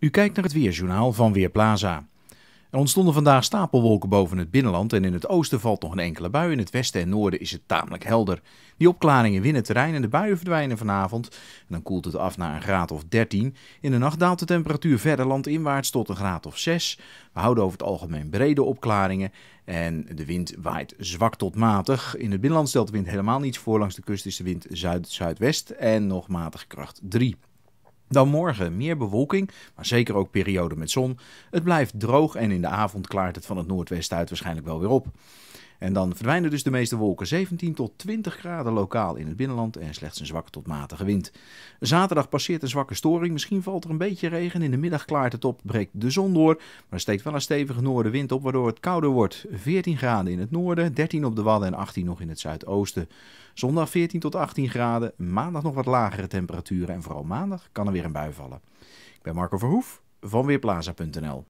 U kijkt naar het Weerjournaal van Weerplaza. Er ontstonden vandaag stapelwolken boven het binnenland en in het oosten valt nog een enkele bui. In het westen en noorden is het tamelijk helder. Die opklaringen winnen terrein en de buien verdwijnen vanavond. En dan koelt het af naar een graad of 13. In de nacht daalt de temperatuur verder landinwaarts tot een graad of 6. We houden over het algemeen brede opklaringen en de wind waait zwak tot matig. In het binnenland stelt de wind helemaal niets voor. Langs de kust is de wind zuid-zuidwest en nog matig kracht 3. Dan morgen meer bewolking, maar zeker ook perioden met zon. Het blijft droog en in de avond klaart het van het noordwesten uit waarschijnlijk wel weer op. En dan verdwijnen dus de meeste wolken 17 tot 20 graden lokaal in het binnenland en slechts een zwakke tot matige wind. Zaterdag passeert een zwakke storing, misschien valt er een beetje regen. In de middag klaart het op, breekt de zon door, maar er steekt wel een stevige noordenwind op waardoor het kouder wordt. 14 graden in het noorden, 13 op de Wadden en 18 nog in het zuidoosten. Zondag 14 tot 18 graden, maandag nog wat lagere temperaturen en vooral maandag kan er weer een bui vallen. Ik ben Marco Verhoef van Weerplaza.nl.